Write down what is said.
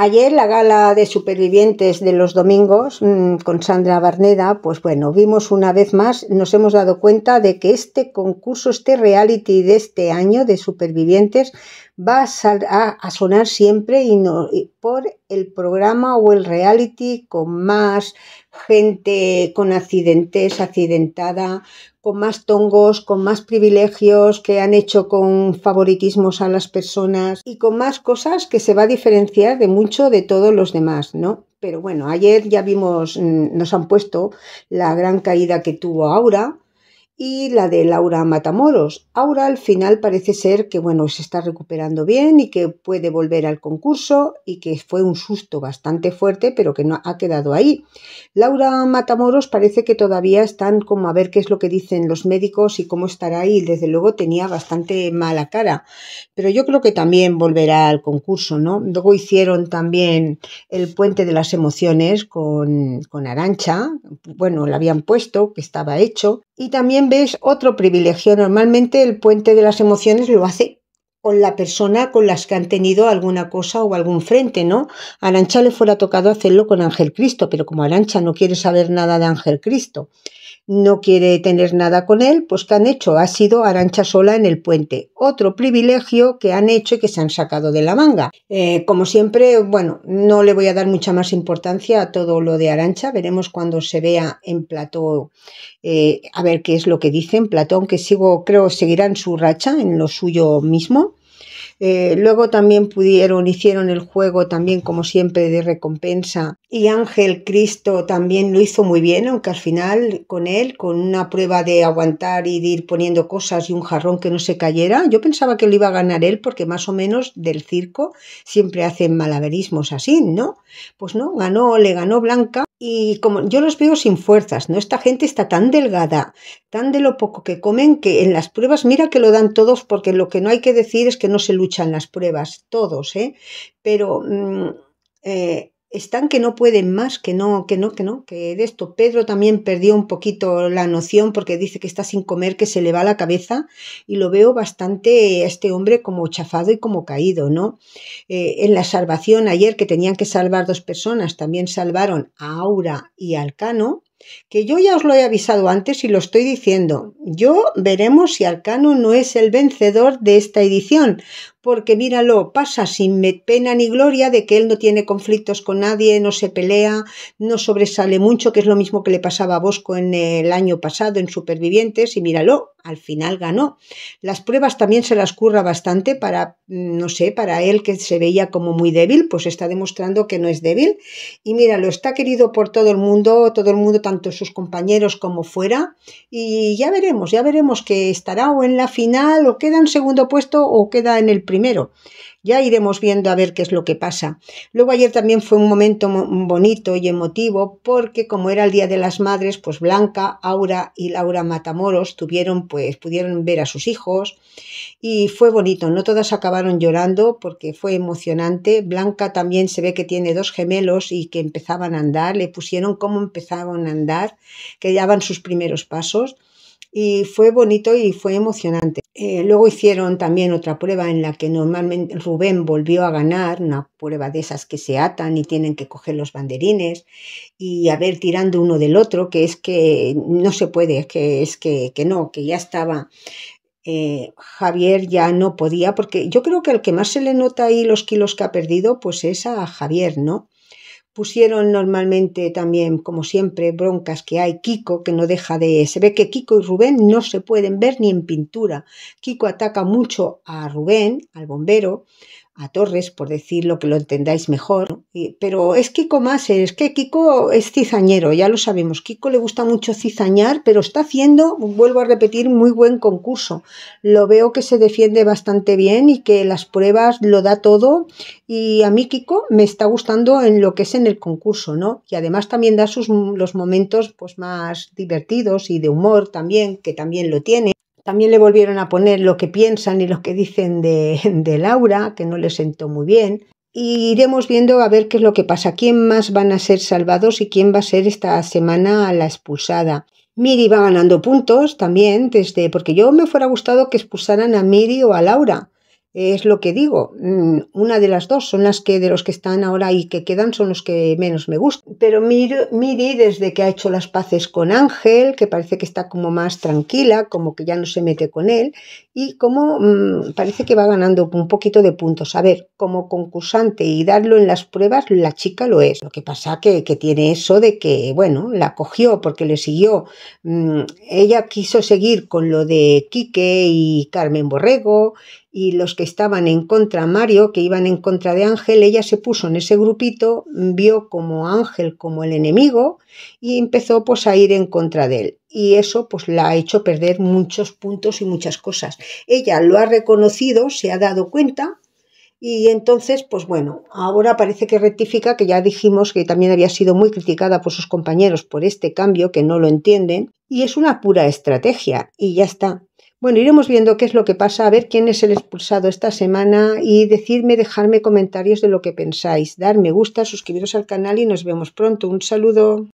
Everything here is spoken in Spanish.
Ayer la gala de supervivientes de los domingos mm, con Sandra Barneda, pues bueno, vimos una vez más, nos hemos dado cuenta de que este concurso, este reality de este año de supervivientes va a, sonar siempre y por el programa o el reality con más gente con accidentes, accidentada, con más tongos, con más privilegios que han hecho con favoritismos a las personas y con más cosas que se va a diferenciar de mucho de todos los demás, ¿no? Pero bueno, ayer ya vimos, mm, nos han puesto la gran caída que tuvo Aura, y la de Laura Matamoros. Aura al final parece ser que bueno, se está recuperando bien y que puede volver al concurso y que fue un susto bastante fuerte, pero que no ha quedado ahí. Laura Matamoros parece que todavía están como a ver qué es lo que dicen los médicos y cómo estará ahí. Desde luego tenía bastante mala cara, pero yo creo que también volverá al concurso, ¿no? Luego hicieron también el puente de las emociones con, con Arancha. Bueno, la habían puesto, que estaba hecho y también ves otro privilegio. Normalmente el puente de las emociones lo hace con la persona con las que han tenido alguna cosa o algún frente, ¿no? A Arancha le fuera tocado hacerlo con Ángel Cristo, pero como Arancha no quiere saber nada de Ángel Cristo no quiere tener nada con él, pues que han hecho? Ha sido Arancha sola en el puente. Otro privilegio que han hecho y que se han sacado de la manga. Eh, como siempre, bueno, no le voy a dar mucha más importancia a todo lo de Arancha. Veremos cuando se vea en plató, eh, a ver qué es lo que dice Platón. Que sigo, creo, seguirán su racha en lo suyo mismo. Eh, luego también pudieron, hicieron el juego también como siempre de recompensa y Ángel Cristo también lo hizo muy bien, aunque al final con él, con una prueba de aguantar y de ir poniendo cosas y un jarrón que no se cayera, yo pensaba que lo iba a ganar él porque más o menos del circo siempre hacen malaverismos así, ¿no? Pues no, ganó, le ganó Blanca y como yo los veo sin fuerzas, ¿no? Esta gente está tan delgada, tan de lo poco que comen, que en las pruebas, mira que lo dan todos, porque lo que no hay que decir es que no se luchan las pruebas, todos, ¿eh? Pero mm, eh, están que no pueden más, que no, que no, que no, que de esto. Pedro también perdió un poquito la noción porque dice que está sin comer, que se le va la cabeza y lo veo bastante este hombre como chafado y como caído, ¿no? Eh, en la salvación ayer que tenían que salvar dos personas, también salvaron a Aura y Alcano que yo ya os lo he avisado antes y lo estoy diciendo. Yo veremos si Alcano no es el vencedor de esta edición, porque míralo, pasa sin pena ni gloria de que él no tiene conflictos con nadie, no se pelea, no sobresale mucho, que es lo mismo que le pasaba a Bosco en el año pasado en Supervivientes, y míralo, al final ganó. Las pruebas también se las curra bastante para, no sé, para él que se veía como muy débil, pues está demostrando que no es débil. Y míralo, está querido por todo el mundo, todo el mundo, tanto sus compañeros como fuera, y ya veremos, ya veremos que estará o en la final, o queda en segundo puesto, o queda en el primer primero. Ya iremos viendo a ver qué es lo que pasa. Luego ayer también fue un momento bonito y emotivo porque como era el Día de las Madres, pues Blanca, Aura y Laura Matamoros tuvieron, pues pudieron ver a sus hijos y fue bonito. No todas acabaron llorando porque fue emocionante. Blanca también se ve que tiene dos gemelos y que empezaban a andar, le pusieron cómo empezaban a andar, que daban sus primeros pasos y fue bonito y fue emocionante. Eh, luego hicieron también otra prueba en la que normalmente Rubén volvió a ganar, una prueba de esas que se atan y tienen que coger los banderines y a ver tirando uno del otro, que es que no se puede, que es que, que no, que ya estaba eh, Javier ya no podía, porque yo creo que al que más se le nota ahí los kilos que ha perdido, pues es a Javier, ¿no? Pusieron normalmente también, como siempre, broncas que hay. Kiko, que no deja de... Se ve que Kiko y Rubén no se pueden ver ni en pintura. Kiko ataca mucho a Rubén, al bombero a Torres, por decir lo que lo entendáis mejor. Pero es Kiko más, es que Kiko es cizañero, ya lo sabemos. Kiko le gusta mucho cizañar, pero está haciendo, vuelvo a repetir, muy buen concurso. Lo veo que se defiende bastante bien y que las pruebas lo da todo. Y a mí Kiko me está gustando en lo que es en el concurso, ¿no? Y además también da sus, los momentos pues, más divertidos y de humor también, que también lo tiene. También le volvieron a poner lo que piensan y lo que dicen de, Laura, que no le sentó muy bien. Y iremos viendo a ver qué es lo que pasa, quién más van a ser salvados y quién va a ser esta semana la expulsada. Miri va ganando puntos también, desde porque yo me fuera gustado que expulsaran a Miri o a Laura, es lo que digo, mm, una de las dos son las que de los que están ahora y que quedan son los que menos me gustan. Pero Miri, desde que ha hecho las paces con Ángel, que parece que está como más tranquila, como que ya no se mete con él, y como mm, parece que va ganando un poquito de puntos. A ver, como concursante y darlo en las pruebas, la chica lo es. Lo que pasa que, que tiene eso de que, bueno, la cogió porque le siguió. Mm, ella quiso seguir con lo de Quique y Carmen Borrego y los que estaban en contra Mario, que iban en contra de Ángel, ella se puso en ese grupito, vio como Ángel como el enemigo y empezó pues a ir en contra de él. Y eso pues la ha hecho perder muchos puntos y muchas cosas. Ella lo ha reconocido, se ha dado cuenta y entonces, pues bueno, ahora parece que rectifica, que ya dijimos que también había sido muy criticada por sus compañeros por este cambio, que no lo entienden, y es una pura estrategia, y ya está. Bueno, iremos viendo qué es lo que pasa, a ver quién es el expulsado esta semana y decidme, dejarme comentarios de lo que pensáis, dar me gusta, suscribiros al canal y nos vemos pronto. Un saludo.